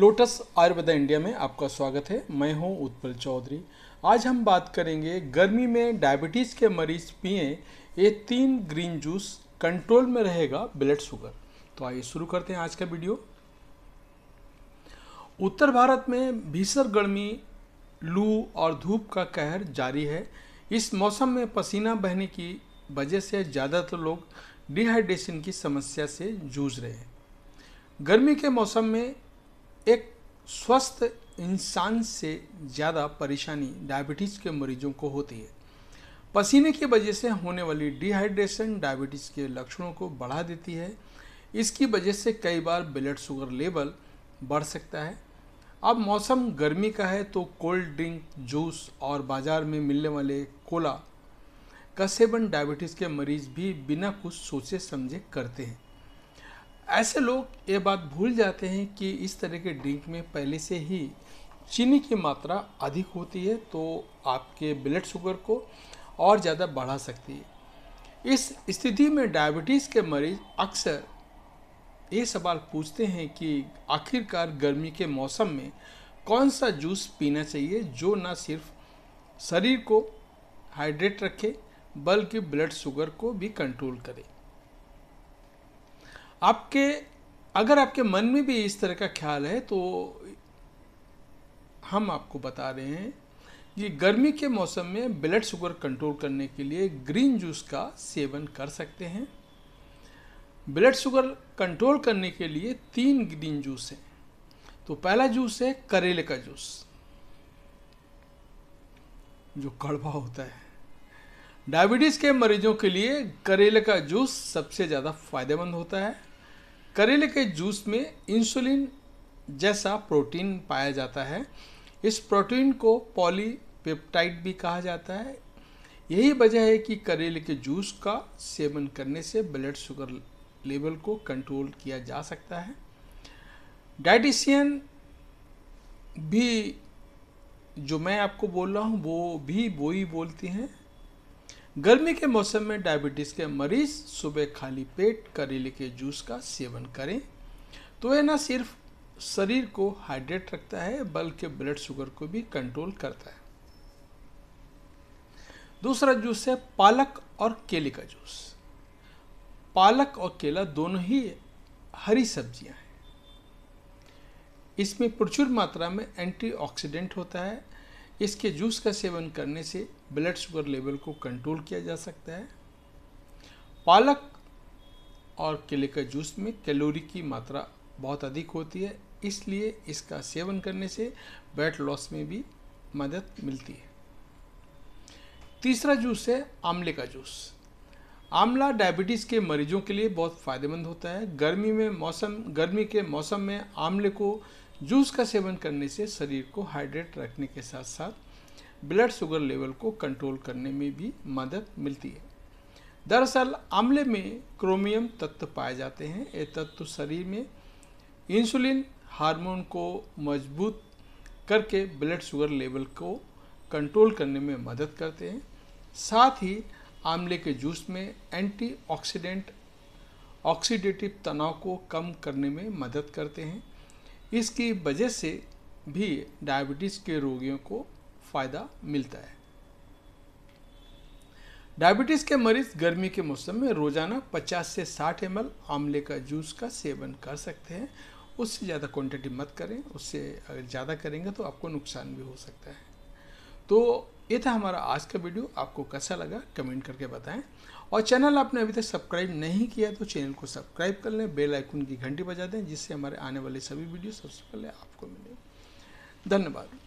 lotus Ayurveda India में आपका स्वागत है मैं हूं उत्पल चौधरी आज हम बात करेंगे गर्मी में डायबिटीज़ के मरीज पिए ये तीन ग्रीन जूस कंट्रोल में रहेगा ब्लड शुगर तो आइए शुरू करते हैं आज का वीडियो उत्तर भारत में भीषण गर्मी लू और धूप का कहर जारी है इस मौसम में पसीना बहने की वजह से ज़्यादातर लोग डिहाइड्रेशन की समस्या से जूझ रहे हैं गर्मी के मौसम में एक स्वस्थ इंसान से ज़्यादा परेशानी डायबिटीज़ के मरीजों को होती है पसीने की वजह से होने वाली डिहाइड्रेशन डायबिटीज़ के लक्षणों को बढ़ा देती है इसकी वजह से कई बार ब्लड शुगर लेवल बढ़ सकता है अब मौसम गर्मी का है तो कोल्ड ड्रिंक जूस और बाज़ार में मिलने वाले कोला का सेवन डायबिटीज़ के मरीज़ भी बिना कुछ सोचे समझे करते हैं ऐसे लोग ये बात भूल जाते हैं कि इस तरह के ड्रिंक में पहले से ही चीनी की मात्रा अधिक होती है तो आपके ब्लड शुगर को और ज़्यादा बढ़ा सकती है इस स्थिति में डायबिटीज़ के मरीज अक्सर ये सवाल पूछते हैं कि आखिरकार गर्मी के मौसम में कौन सा जूस पीना चाहिए जो ना सिर्फ शरीर को हाइड्रेट रखे बल्कि ब्लड शुगर को भी कंट्रोल करें आपके अगर आपके मन में भी इस तरह का ख्याल है तो हम आपको बता रहे हैं ये गर्मी के मौसम में ब्लड शुगर कंट्रोल करने के लिए ग्रीन जूस का सेवन कर सकते हैं ब्लड शुगर कंट्रोल करने के लिए तीन ग्रीन जूस हैं तो पहला जूस है करेले का जूस जो कड़वा होता है डायबिटीज़ के मरीजों के लिए करेले का जूस सबसे ज़्यादा फायदेमंद होता है करेले के जूस में इंसुलिन जैसा प्रोटीन पाया जाता है इस प्रोटीन को पॉलीपेप्टाइड भी कहा जाता है यही वजह है कि करेले के जूस का सेवन करने से ब्लड शुगर लेवल को कंट्रोल किया जा सकता है डाइटिशियन भी जो मैं आपको बोल रहा हूँ वो भी वो ही बोलती हैं गर्मी के मौसम में डायबिटीज़ के मरीज सुबह खाली पेट करेले के जूस का सेवन करें तो यह ना सिर्फ शरीर को हाइड्रेट रखता है बल्कि ब्लड शुगर को भी कंट्रोल करता है दूसरा जूस है पालक और केले का जूस पालक और केला दोनों ही हरी सब्जियां हैं इसमें प्रचुर मात्रा में एंटीऑक्सीडेंट होता है इसके जूस का सेवन करने से ब्लड शुगर लेवल को कंट्रोल किया जा सकता है पालक और केले का जूस में कैलोरी की मात्रा बहुत अधिक होती है इसलिए इसका सेवन करने से वेट लॉस में भी मदद मिलती है तीसरा जूस है आंवले का जूस आंवला डायबिटीज़ के मरीजों के लिए बहुत फ़ायदेमंद होता है गर्मी में मौसम गर्मी के मौसम में आंवले को जूस का सेवन करने से शरीर को हाइड्रेट रखने के साथ साथ ब्लड शुगर लेवल को कंट्रोल करने में भी मदद मिलती है दरअसल आमले में क्रोमियम तत्व पाए जाते हैं ये तत्व शरीर में इंसुलिन हार्मोन को मजबूत करके ब्लड शुगर लेवल को कंट्रोल करने में मदद करते हैं साथ ही आमले के जूस में एंटीऑक्सीडेंट ऑक्सीडेटिव तनाव को कम करने में मदद करते हैं इसकी वजह से भी डायबिटीज़ के रोगियों को फ़ायदा मिलता है डायबिटीज़ के मरीज गर्मी के मौसम में रोज़ाना 50 से 60 एम आमले का जूस का सेवन कर सकते हैं उससे ज़्यादा क्वांटिटी मत करें उससे अगर ज़्यादा करेंगे तो आपको नुकसान भी हो सकता है तो ये था हमारा आज का वीडियो आपको कैसा लगा कमेंट करके बताएं और चैनल आपने अभी तक सब्सक्राइब नहीं किया तो चैनल को सब्सक्राइब कर लें बेल आइकन की घंटी बजा दें जिससे हमारे आने वाले सभी वीडियो सबसे पहले आपको मिले धन्यवाद